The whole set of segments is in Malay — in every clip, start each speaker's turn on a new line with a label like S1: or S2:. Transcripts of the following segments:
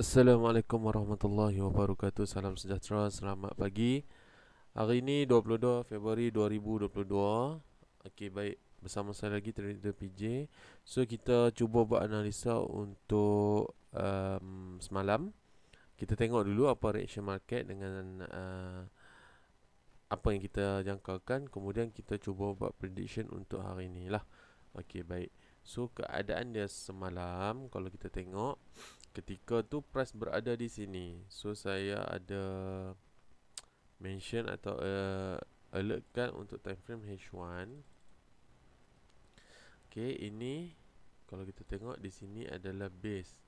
S1: Assalamualaikum warahmatullahi wabarakatuh Salam sejahtera, selamat pagi Hari ini 22 Februari 2022 Okey baik, bersama saya lagi Trader PJ So kita cuba buat analisa untuk um, semalam Kita tengok dulu apa reaction market dengan uh, Apa yang kita jangkakan Kemudian kita cuba buat prediction untuk hari ini lah Okey baik So keadaan dia semalam kalau kita tengok ketika tu price berada di sini. So saya ada mention atau uh, alertkan untuk time frame H1. Okey, ini kalau kita tengok di sini adalah base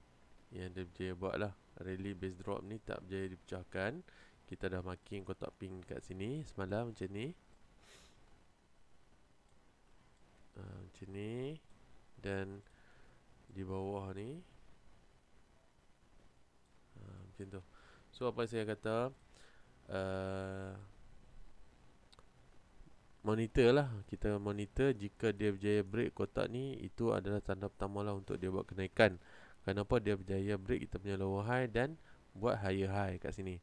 S1: yang dia berjaya buat lah rally base drop ni tak berjaya dipecahkan kita dah marking kotak pink kat sini semalam macam ni uh, macam ni dan Di bawah ni ha, Macam tu So apa saya kata uh, Monitor lah Kita monitor jika dia berjaya break kotak ni Itu adalah tanda pertama lah untuk dia buat kenaikan Kenapa dia berjaya break kita punya lower high Dan buat higher high kat sini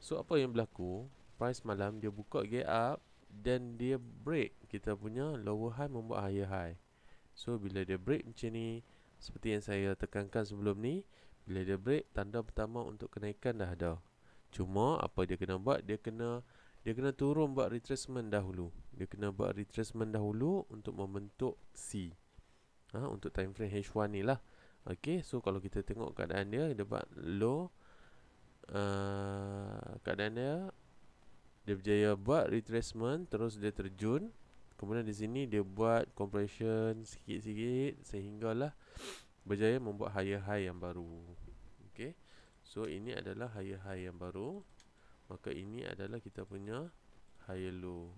S1: So apa yang berlaku Price malam dia buka gate up Dan dia break kita punya lower high membuat higher high So bila dia break macam ni Seperti yang saya tekankan sebelum ni Bila dia break tanda pertama untuk kenaikan dah ada Cuma apa dia kena buat Dia kena dia kena turun buat retracement dahulu Dia kena buat retracement dahulu Untuk membentuk C ha, Untuk time frame H1 ni lah Ok so kalau kita tengok keadaan dia Dia buat low uh, Keadaan dia Dia berjaya buat retracement Terus dia terjun kemudian di sini dia buat compression sikit-sikit sehinggalah berjaya membuat higher high yang baru okey so ini adalah higher high yang baru maka ini adalah kita punya higher low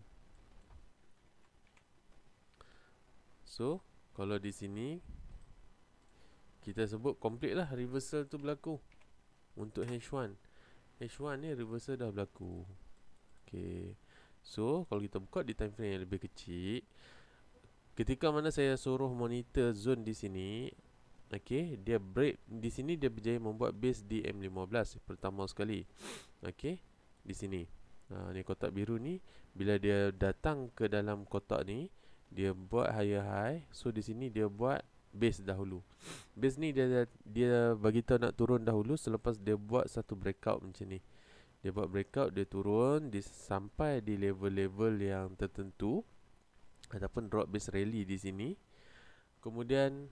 S1: so kalau di sini kita sebut complete lah reversal tu berlaku untuk H1 H1 ni reversal dah berlaku okey So kalau kita buka di time frame yang lebih kecil Ketika mana saya suruh monitor zone di sini Okay, dia break Di sini dia berjaya membuat base DM15 Pertama sekali Okay, di sini ha, Ni kotak biru ni Bila dia datang ke dalam kotak ni Dia buat higher high So di sini dia buat base dahulu Base ni dia dia bagi tahu nak turun dahulu Selepas dia buat satu breakout macam ni dia buat breakout, dia turun dia Sampai di level-level yang tertentu Ataupun drop base rally di sini Kemudian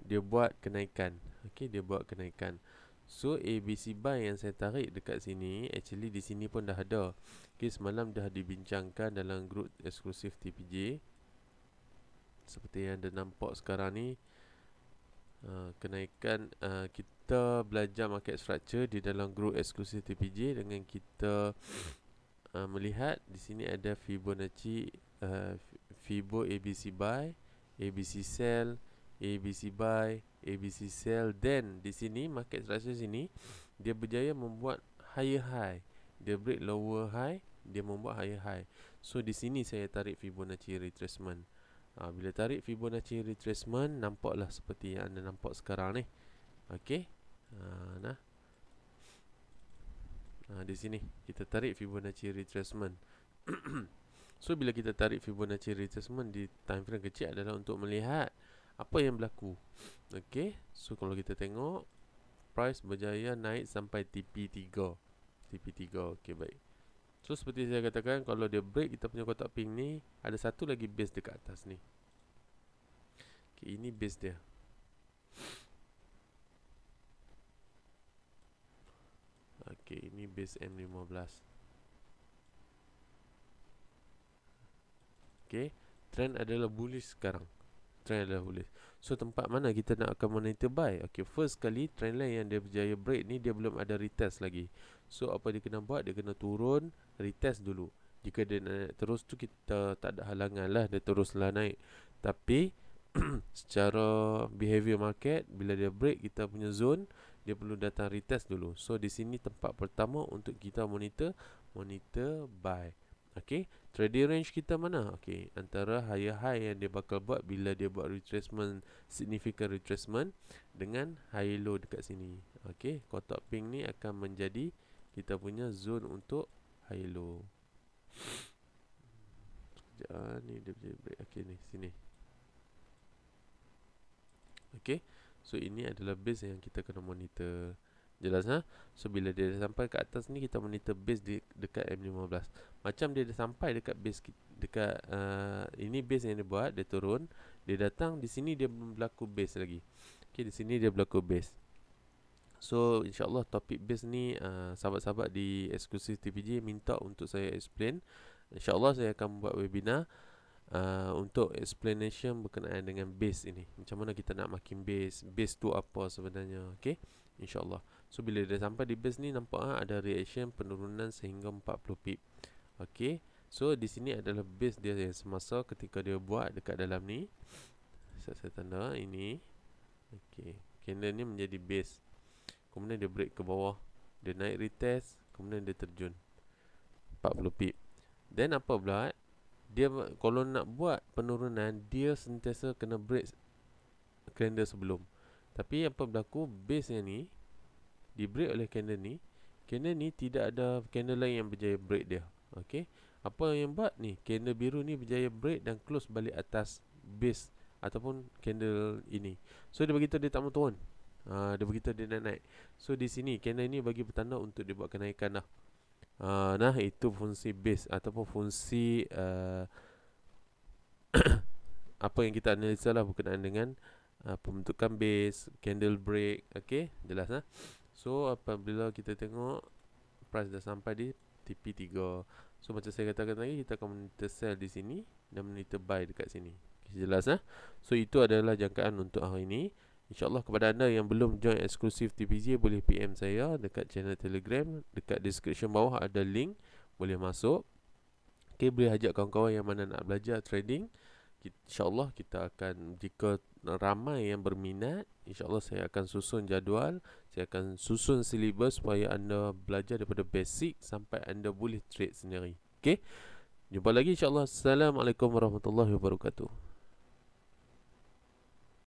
S1: Dia buat kenaikan Okey, dia buat kenaikan So, ABC buy yang saya tarik dekat sini Actually, di sini pun dah ada Okay, semalam dah dibincangkan dalam group eksklusif TPJ Seperti yang anda nampak sekarang ni uh, Kenaikan uh, kita kita belajar market structure di dalam group eksklusif TPJ dengan kita uh, melihat di sini ada Fibonacci uh, Fibo ABC buy ABC sell ABC buy ABC sell then di sini market structure sini dia berjaya membuat higher high dia break lower high dia membuat higher high so di sini saya tarik Fibonacci retracement uh, bila tarik Fibonacci retracement nampaklah seperti yang anda nampak sekarang ni eh. Okey. Ha nah. Ha di sini kita tarik Fibonacci retracement. so bila kita tarik Fibonacci retracement di time frame kecil adalah untuk melihat apa yang berlaku. Okey. So kalau kita tengok price berjaya naik sampai TP3. TP3. Okey baik. So seperti saya katakan kalau dia break kita punya kotak pink ni ada satu lagi base dekat atas ni. Okey ini base dia. ni base M15 ok trend adalah bullish sekarang trend adalah bullish so tempat mana kita nak akan monitor buy ok first kali trend line yang dia berjaya break ni dia belum ada retest lagi so apa dia kena buat dia kena turun retest dulu jika dia naik terus tu kita tak ada halangan lah dia teruslah naik tapi secara behavior market bila dia break kita punya zone dia perlu datang retest dulu so di sini tempat pertama untuk kita monitor monitor buy Okay, trading range kita mana? Okay, antara higher high yang dia bakal buat bila dia buat retracement, significant retracement dengan high low dekat sini. Okay, kotak pink ni akan menjadi kita punya zone untuk high low. Sekejap ah, ni dia boleh break. Okay, ni sini. Okay, So ini adalah base yang kita kena monitor Jelas ha? So bila dia dah sampai ke atas ni Kita monitor base dia dekat M15 Macam dia dah sampai dekat base dekat uh, Ini base yang dia buat Dia turun Dia datang Di sini dia belum berlaku base lagi Okay di sini dia berlaku base So insyaAllah topik base ni eh, Sahabat-sahabat uh, di eksklusif TPJ Minta untuk saya explain InsyaAllah saya akan buat webinar Uh, untuk explanation berkenaan dengan base ini macam mana kita nak makin base base tu apa sebenarnya okey insyaallah so bila dah sampai di base ni nampak ha, ada reaction penurunan sehingga 40 pip okey so di sini adalah base dia yang semasa ketika dia buat dekat dalam ni saya, saya tanda ini okey candle ni menjadi base kemudian dia break ke bawah dia naik retest kemudian dia terjun 40 pip then apa pula dia kalau nak buat penurunan dia sentiasa kena break candle sebelum tapi apa berlaku base yang ni di break oleh candle ni candle ni tidak ada candle lain yang berjaya break dia okey apa yang buat ni candle biru ni berjaya break dan close balik atas base ataupun candle ini so dia begitu dia tak mau turun Uh, dia beritahu dia nak naik So di sini Candle ini bagi pertanda Untuk dia buat kenaikan lah uh, nah itu fungsi base ataupun fungsi uh, apa yang kita analisa lah berkenaan dengan uh, pembentukan base candle break okey jelas lah so apabila kita tengok price dah sampai di TP3 so macam saya katakan tadi kita akan monitor sell di sini dan monitor buy dekat sini okay, jelas lah so itu adalah jangkaan untuk hari ini InsyaAllah kepada anda yang belum join eksklusif TPJ Boleh PM saya dekat channel Telegram Dekat description bawah ada link Boleh masuk okay, Boleh ajak kawan-kawan yang mana nak belajar trading InsyaAllah kita akan Jika ramai yang berminat InsyaAllah saya akan susun jadual Saya akan susun silibus Supaya anda belajar daripada basic Sampai anda boleh trade sendiri okay? Jumpa lagi insyaAllah Assalamualaikum warahmatullahi wabarakatuh